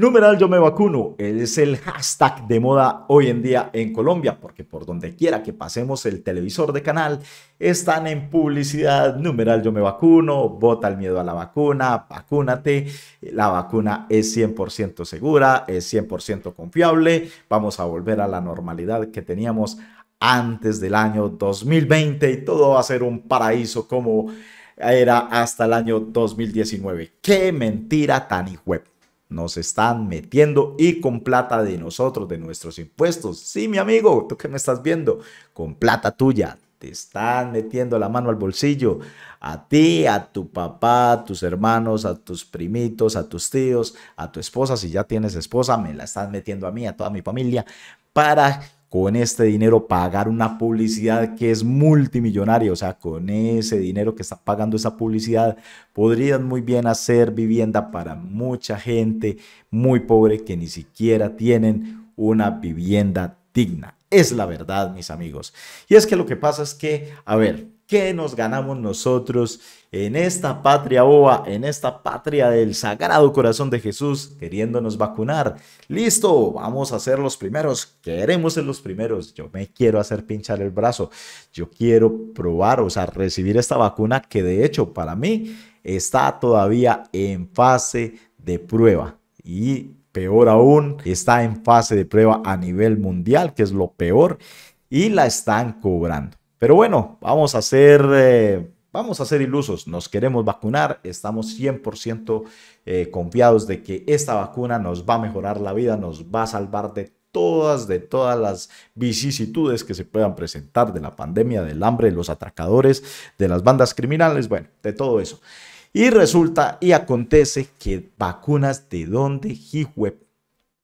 Numeral yo me vacuno es el hashtag de moda hoy en día en Colombia, porque por donde quiera que pasemos el televisor de canal, están en publicidad. Numeral yo me vacuno, bota el miedo a la vacuna, vacúnate. La vacuna es 100% segura, es 100% confiable. Vamos a volver a la normalidad que teníamos antes del año 2020 y todo va a ser un paraíso como era hasta el año 2019. ¡Qué mentira tan hijuepa! nos están metiendo y con plata de nosotros, de nuestros impuestos. Sí, mi amigo, tú que me estás viendo, con plata tuya. Te están metiendo la mano al bolsillo, a ti, a tu papá, a tus hermanos, a tus primitos, a tus tíos, a tu esposa, si ya tienes esposa, me la están metiendo a mí, a toda mi familia, para con este dinero pagar una publicidad que es multimillonaria, o sea, con ese dinero que está pagando esa publicidad, podrían muy bien hacer vivienda para mucha gente muy pobre que ni siquiera tienen una vivienda digna. Es la verdad, mis amigos. Y es que lo que pasa es que, a ver, ¿Qué nos ganamos nosotros en esta patria boa, en esta patria del Sagrado Corazón de Jesús, queriéndonos vacunar? Listo, vamos a ser los primeros, queremos ser los primeros. Yo me quiero hacer pinchar el brazo, yo quiero probar, o sea, recibir esta vacuna que de hecho para mí está todavía en fase de prueba. Y peor aún, está en fase de prueba a nivel mundial, que es lo peor, y la están cobrando. Pero bueno, vamos a ser, eh, vamos a ilusos, nos queremos vacunar, estamos 100% eh, confiados de que esta vacuna nos va a mejorar la vida, nos va a salvar de todas, de todas las vicisitudes que se puedan presentar de la pandemia, del hambre, de los atracadores, de las bandas criminales, bueno, de todo eso. Y resulta y acontece que vacunas de donde, hijo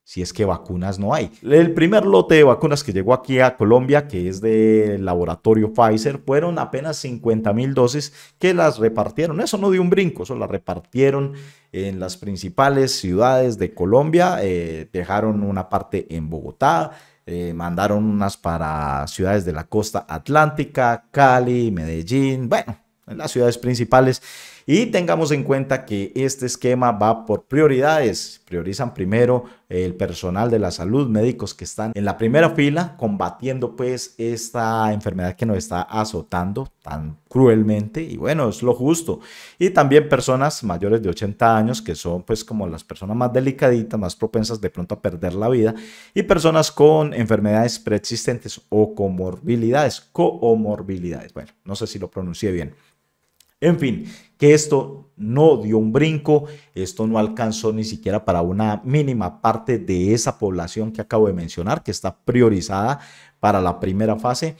si es que vacunas no hay. El primer lote de vacunas que llegó aquí a Colombia, que es del laboratorio Pfizer, fueron apenas 50 mil dosis que las repartieron. Eso no dio un brinco, eso las repartieron en las principales ciudades de Colombia. Eh, dejaron una parte en Bogotá, eh, mandaron unas para ciudades de la costa atlántica, Cali, Medellín, bueno, en las ciudades principales y tengamos en cuenta que este esquema va por prioridades. Priorizan primero el personal de la salud, médicos que están en la primera fila combatiendo pues esta enfermedad que nos está azotando tan cruelmente y bueno, es lo justo. Y también personas mayores de 80 años que son pues como las personas más delicaditas, más propensas de pronto a perder la vida y personas con enfermedades preexistentes o comorbilidades, comorbilidades. Bueno, no sé si lo pronuncié bien. En fin, que esto no dio un brinco, esto no alcanzó ni siquiera para una mínima parte de esa población que acabo de mencionar, que está priorizada para la primera fase.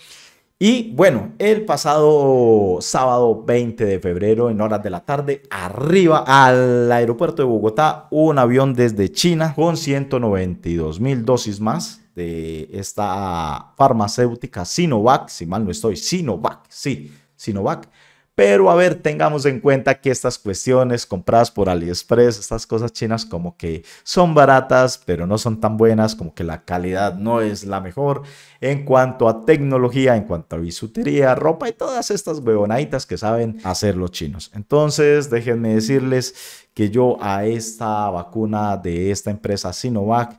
Y bueno, el pasado sábado 20 de febrero en horas de la tarde, arriba al aeropuerto de Bogotá, un avión desde China con 192 mil dosis más de esta farmacéutica Sinovac, si mal no estoy, Sinovac, sí, Sinovac pero a ver, tengamos en cuenta que estas cuestiones compradas por AliExpress, estas cosas chinas como que son baratas, pero no son tan buenas, como que la calidad no es la mejor en cuanto a tecnología, en cuanto a bisutería, ropa y todas estas huevonaditas que saben hacer los chinos. Entonces, déjenme decirles que yo a esta vacuna de esta empresa Sinovac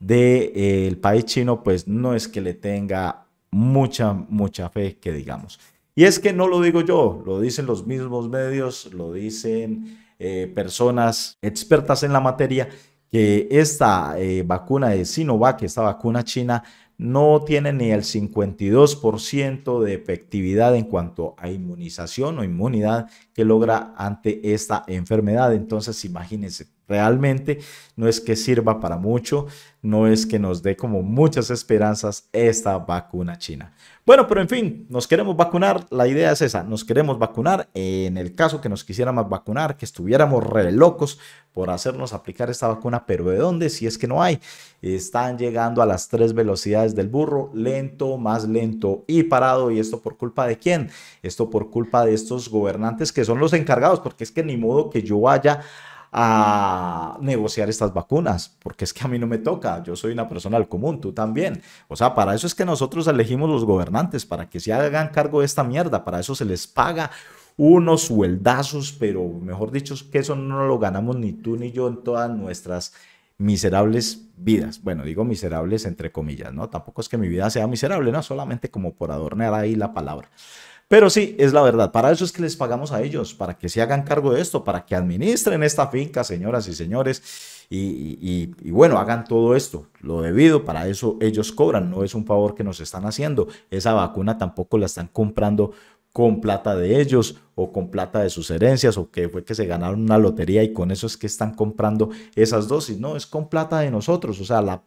del eh, país chino, pues no es que le tenga mucha, mucha fe que digamos. Y es que no lo digo yo, lo dicen los mismos medios, lo dicen eh, personas expertas en la materia, que esta eh, vacuna de Sinovac, esta vacuna china, no tiene ni el 52% de efectividad en cuanto a inmunización o inmunidad que logra ante esta enfermedad. Entonces, imagínense, Realmente no es que sirva para mucho, no es que nos dé como muchas esperanzas esta vacuna china. Bueno, pero en fin, nos queremos vacunar, la idea es esa, nos queremos vacunar. En el caso que nos quisiéramos vacunar, que estuviéramos re locos por hacernos aplicar esta vacuna, pero ¿de dónde? Si es que no hay. Están llegando a las tres velocidades del burro, lento, más lento y parado. ¿Y esto por culpa de quién? Esto por culpa de estos gobernantes que son los encargados, porque es que ni modo que yo vaya a negociar estas vacunas, porque es que a mí no me toca, yo soy una persona al común, tú también. O sea, para eso es que nosotros elegimos los gobernantes, para que se hagan cargo de esta mierda, para eso se les paga unos sueldazos, pero mejor dicho, que eso no lo ganamos ni tú ni yo en todas nuestras miserables vidas. Bueno, digo miserables entre comillas, ¿no? Tampoco es que mi vida sea miserable, ¿no? Solamente como por adornar ahí la palabra. Pero sí, es la verdad. Para eso es que les pagamos a ellos, para que se hagan cargo de esto, para que administren esta finca, señoras y señores. Y, bueno, hagan todo esto, lo debido, para eso ellos cobran, no es un favor que nos están haciendo. Esa vacuna tampoco la están comprando con plata de ellos o con plata de sus herencias o que fue que se ganaron una lotería y con eso es que están comprando esas dosis. No, es con plata de nosotros. O sea, la,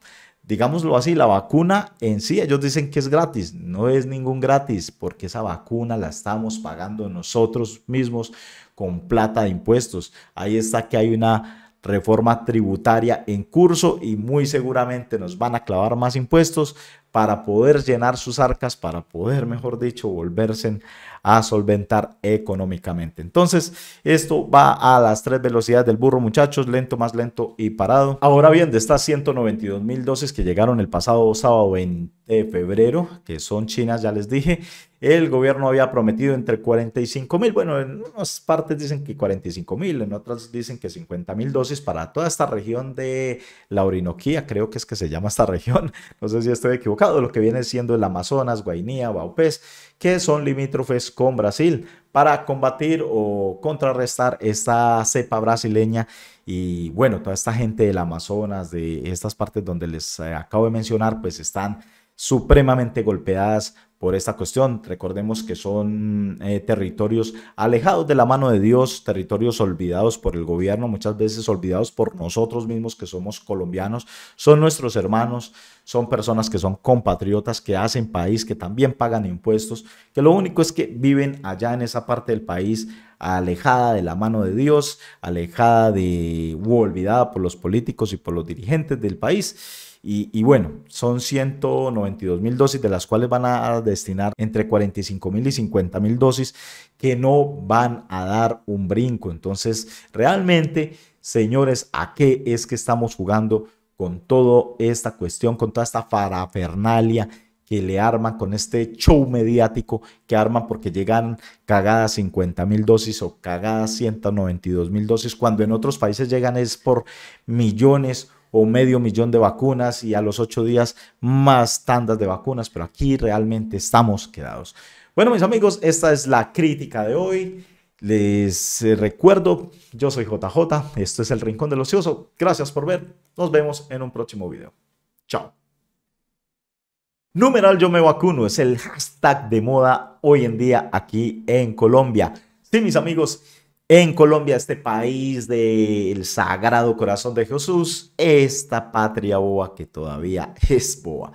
digámoslo así, la vacuna en sí, ellos dicen que es gratis, no es ningún gratis, porque esa vacuna la estamos pagando nosotros mismos con plata de impuestos. Ahí está que hay una reforma tributaria en curso y muy seguramente nos van a clavar más impuestos para poder llenar sus arcas, para poder, mejor dicho, volverse a solventar económicamente. Entonces, esto va a las tres velocidades del burro, muchachos, lento, más lento y parado. Ahora bien, de estas 192 mil dosis que llegaron el pasado sábado 20 de febrero, que son chinas, ya les dije, el gobierno había prometido entre 45 mil, bueno, en unas partes dicen que 45 mil, en otras dicen que 50 mil dosis para toda esta región de la Orinoquía, creo que es que se llama esta región, no sé si estoy equivocado, lo que viene siendo el Amazonas, Guainía, Baupés, que son limítrofes con Brasil, para combatir o contrarrestar esta cepa brasileña y bueno, toda esta gente del Amazonas, de estas partes donde les eh, acabo de mencionar, pues están supremamente golpeadas por esta cuestión. Recordemos que son eh, territorios alejados de la mano de Dios, territorios olvidados por el gobierno, muchas veces olvidados por nosotros mismos que somos colombianos, son nuestros hermanos, son personas que son compatriotas, que hacen país, que también pagan impuestos, que lo único es que viven allá en esa parte del país alejada de la mano de Dios, alejada de olvidada por los políticos y por los dirigentes del país y, bueno, son 192 mil dosis, de las cuales van a destinar entre 45 mil y 50 mil dosis que no van a dar un brinco. Entonces, realmente, señores, ¿a qué es que estamos jugando con toda esta cuestión, con toda esta farafernalia? que le arman con este show mediático que arman porque llegan cagadas 50 mil dosis o cagadas 192 mil dosis, cuando en otros países llegan es por millones o medio millón de vacunas y a los ocho días más tandas de vacunas, pero aquí realmente estamos quedados. Bueno, mis amigos, esta es la crítica de hoy. Les eh, recuerdo, yo soy JJ, esto es El Rincón del Ocioso. Gracias por ver, nos vemos en un próximo video. Chao. Numeral yo me vacuno es el hashtag de moda hoy en día aquí en Colombia. Sí, mis amigos, en Colombia, este país del Sagrado Corazón de Jesús, esta patria boa que todavía es boa.